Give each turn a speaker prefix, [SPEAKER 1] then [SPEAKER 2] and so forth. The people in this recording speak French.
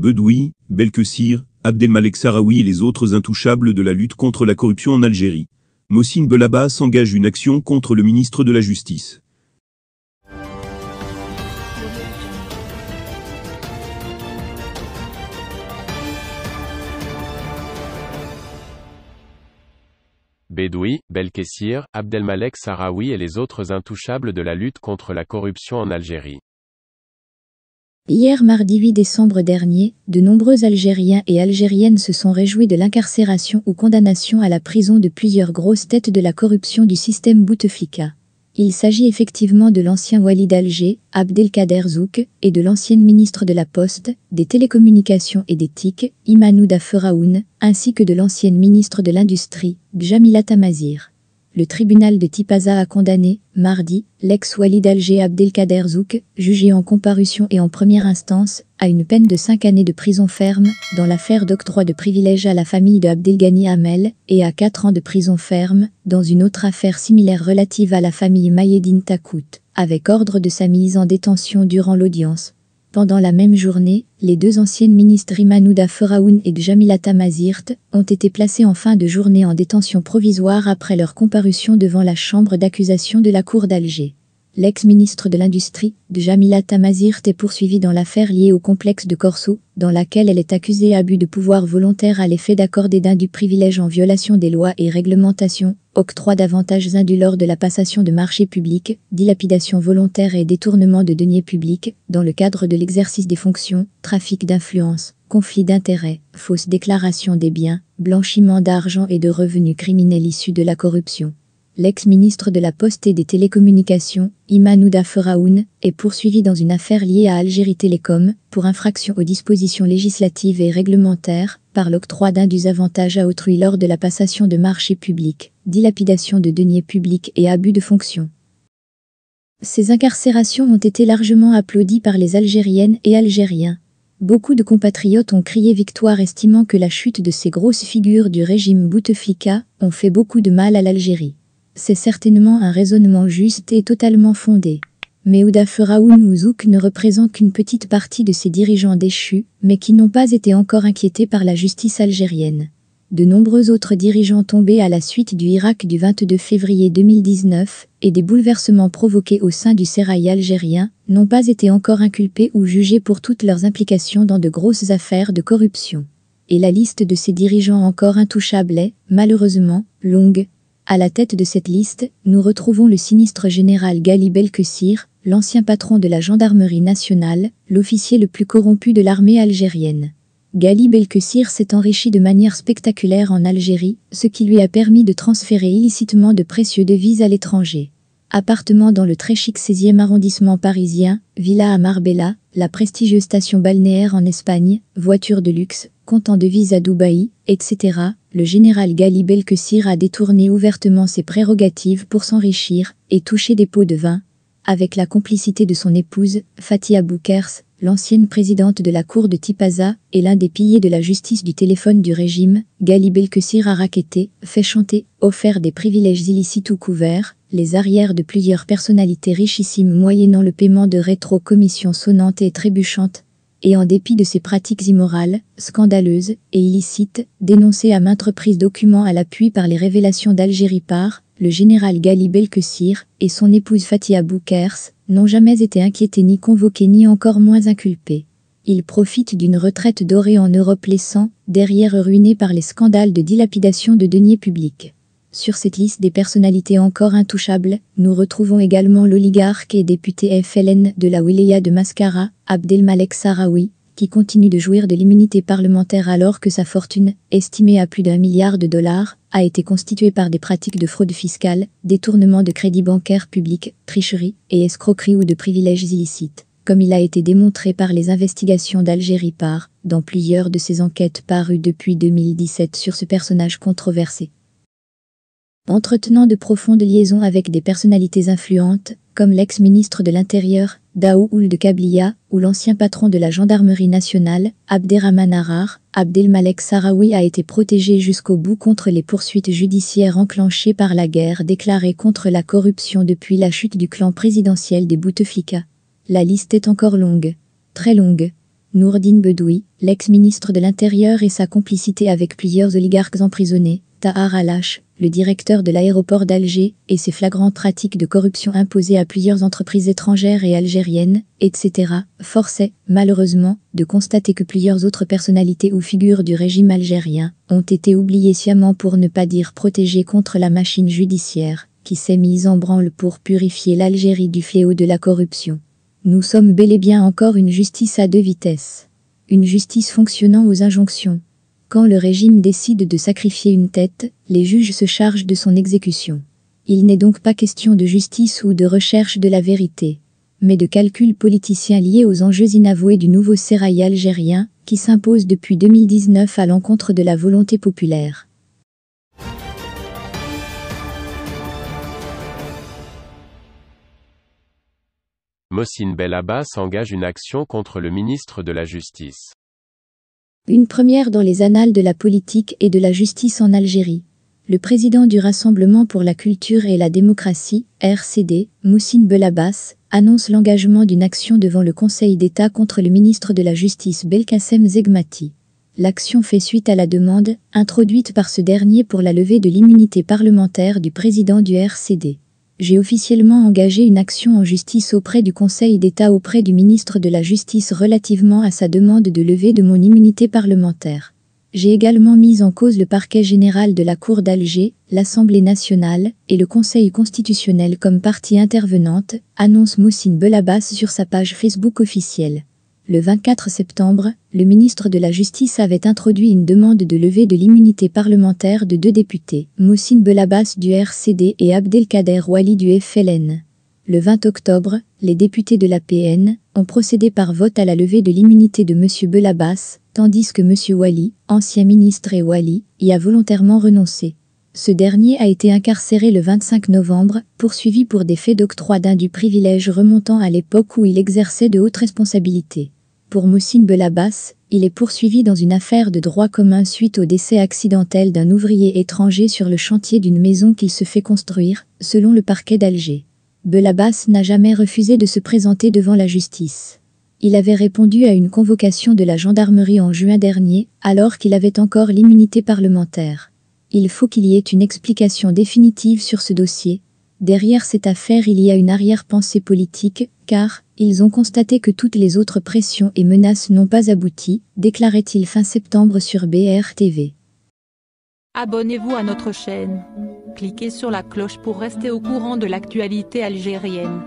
[SPEAKER 1] Bedoui, Belkessir, Abdelmalek Sarawi et les autres intouchables de la lutte contre la corruption en Algérie. Mossine Belaba s'engage une action contre le ministre de la Justice. Bedoui, Belkessir, Abdelmalek Sarawi et les autres intouchables de la lutte contre la corruption en Algérie. Hier mardi 8 décembre dernier, de nombreux Algériens et Algériennes se sont réjouis de l'incarcération ou condamnation à la prison de plusieurs grosses têtes de la corruption du système Bouteflika. Il s'agit effectivement de l'ancien Wali d'Alger, Abdelkader Zouk, et de l'ancienne ministre de la Poste, des Télécommunications et des TIC, Imanouda Feraoun, ainsi que de l'ancienne ministre de l'Industrie, Jamila Tamazir le tribunal de Tipaza a condamné, mardi, l'ex-wali d'Alger Abdelkader Zouk, jugé en comparution et en première instance, à une peine de cinq années de prison ferme dans l'affaire d'octroi de privilèges à la famille de Abdelghani Hamel et à quatre ans de prison ferme dans une autre affaire similaire relative à la famille Mayedine Takout, avec ordre de sa mise en détention durant l'audience. Pendant la même journée, les deux anciennes ministres Imanouda Feraoun et Djamilata Mazirt ont été placées en fin de journée en détention provisoire après leur comparution devant la chambre d'accusation de la Cour d'Alger. L'ex-ministre de l'Industrie, Jamila Tamazirt, est poursuivie dans l'affaire liée au complexe de Corso, dans laquelle elle est accusée abus de pouvoir volontaire à l'effet d'accorder d'un du privilège en violation des lois et réglementations, octroi d'avantages indus lors de la passation de marchés publics, dilapidation volontaire et détournement de deniers publics, dans le cadre de l'exercice des fonctions, trafic d'influence, conflit d'intérêts, fausse déclaration des biens, blanchiment d'argent et de revenus criminels issus de la corruption l'ex-ministre de la Poste et des Télécommunications, Imanouda Feraoun, est poursuivi dans une affaire liée à Algérie Télécom pour infraction aux dispositions législatives et réglementaires par l'octroi d'un avantages à autrui lors de la passation de marchés publics, dilapidation de deniers publics et abus de fonction. Ces incarcérations ont été largement applaudies par les Algériennes et Algériens. Beaucoup de compatriotes ont crié victoire estimant que la chute de ces grosses figures du régime Bouteflika ont fait beaucoup de mal à l'Algérie. C'est certainement un raisonnement juste et totalement fondé. Mais Oudaf Raoum Ouzouk ne représente qu'une petite partie de ces dirigeants déchus, mais qui n'ont pas été encore inquiétés par la justice algérienne. De nombreux autres dirigeants tombés à la suite du Irak du 22 février 2019 et des bouleversements provoqués au sein du sérail algérien n'ont pas été encore inculpés ou jugés pour toutes leurs implications dans de grosses affaires de corruption. Et la liste de ces dirigeants encore intouchables est, malheureusement, longue, à la tête de cette liste, nous retrouvons le sinistre général Gali Belkessir, l'ancien patron de la gendarmerie nationale, l'officier le plus corrompu de l'armée algérienne. Gali Belkessir s'est enrichi de manière spectaculaire en Algérie, ce qui lui a permis de transférer illicitement de précieux devises à l'étranger. Appartements dans le très chic 16e arrondissement parisien, villa à Marbella, la prestigieuse station balnéaire en Espagne, voiture de luxe, comptant en devises à Dubaï, etc le général Gali Belkessir a détourné ouvertement ses prérogatives pour s'enrichir et toucher des pots de vin, avec la complicité de son épouse, Fatia Boukers, l'ancienne présidente de la cour de Tipaza et l'un des piliers de la justice du téléphone du régime, Gali Kesir a racketté, fait chanter, offert des privilèges illicites ou couverts, les arrières de plusieurs personnalités richissimes moyennant le paiement de rétro-commissions sonnantes et trébuchantes, et en dépit de ces pratiques immorales, scandaleuses et illicites, dénoncées à maintes reprises documents à l'appui par les révélations d'Algérie par le général Gali Belkessir et son épouse Fatia Boukers, n'ont jamais été inquiétés ni convoqués ni encore moins inculpés. Ils profitent d'une retraite dorée en Europe laissant, derrière eux ruinés par les scandales de dilapidation de deniers publics. Sur cette liste des personnalités encore intouchables, nous retrouvons également l'oligarque et député FLN de la Wilaya de Mascara, Abdelmalek Sarawi, qui continue de jouir de l'immunité parlementaire alors que sa fortune, estimée à plus d'un milliard de dollars, a été constituée par des pratiques de fraude fiscale, détournement de crédits bancaires publics, tricherie et escroquerie ou de privilèges illicites, comme il a été démontré par les investigations d'Algérie par, dans plusieurs de ses enquêtes parues depuis 2017 sur ce personnage controversé entretenant de profondes liaisons avec des personnalités influentes, comme l'ex-ministre de l'Intérieur, Daoul de Kablia ou l'ancien patron de la gendarmerie nationale, Abderrahman Arar, Abdelmalek Sarawi a été protégé jusqu'au bout contre les poursuites judiciaires enclenchées par la guerre déclarée contre la corruption depuis la chute du clan présidentiel des Bouteflika. La liste est encore longue, très longue. Nourdine Bedoui, l'ex-ministre de l'Intérieur et sa complicité avec plusieurs oligarques emprisonnés, Tahar Alash, le directeur de l'aéroport d'Alger, et ses flagrantes pratiques de corruption imposées à plusieurs entreprises étrangères et algériennes, etc., forçait, malheureusement, de constater que plusieurs autres personnalités ou figures du régime algérien ont été oubliées sciemment pour ne pas dire protégées contre la machine judiciaire, qui s'est mise en branle pour purifier l'Algérie du fléau de la corruption. Nous sommes bel et bien encore une justice à deux vitesses. Une justice fonctionnant aux injonctions quand le régime décide de sacrifier une tête, les juges se chargent de son exécution. Il n'est donc pas question de justice ou de recherche de la vérité, mais de calculs politiciens liés aux enjeux inavoués du nouveau sérail algérien qui s'impose depuis 2019 à l'encontre de la volonté populaire. Mossine Bel s'engage une action contre le ministre de la Justice. Une première dans les annales de la politique et de la justice en Algérie. Le président du Rassemblement pour la culture et la démocratie, RCD, Moussine Belabas, annonce l'engagement d'une action devant le Conseil d'État contre le ministre de la Justice Belkacem Zegmati. L'action fait suite à la demande, introduite par ce dernier pour la levée de l'immunité parlementaire du président du RCD j'ai officiellement engagé une action en justice auprès du Conseil d'État auprès du ministre de la Justice relativement à sa demande de levée de mon immunité parlementaire. J'ai également mis en cause le parquet général de la Cour d'Alger, l'Assemblée nationale et le Conseil constitutionnel comme partie intervenante, annonce Moussine Belabas sur sa page Facebook officielle. Le 24 septembre, le ministre de la Justice avait introduit une demande de levée de l'immunité parlementaire de deux députés, Moussine Belabas du RCD et Abdelkader Wali du FLN. Le 20 octobre, les députés de la PN ont procédé par vote à la levée de l'immunité de M. Belabas, tandis que M. Wali, ancien ministre et Wali, y a volontairement renoncé. Ce dernier a été incarcéré le 25 novembre, poursuivi pour des faits d'octroi d'un du privilège remontant à l'époque où il exerçait de hautes responsabilités. Pour Moussine Belabas, il est poursuivi dans une affaire de droit commun suite au décès accidentel d'un ouvrier étranger sur le chantier d'une maison qu'il se fait construire, selon le parquet d'Alger. Belabas n'a jamais refusé de se présenter devant la justice. Il avait répondu à une convocation de la gendarmerie en juin dernier, alors qu'il avait encore l'immunité parlementaire. Il faut qu'il y ait une explication définitive sur ce dossier, Derrière cette affaire il y a une arrière-pensée politique, car ils ont constaté que toutes les autres pressions et menaces n'ont pas abouti, déclarait-il fin septembre sur BRTV. Abonnez-vous à notre chaîne. Cliquez sur la cloche pour rester au courant de l'actualité algérienne.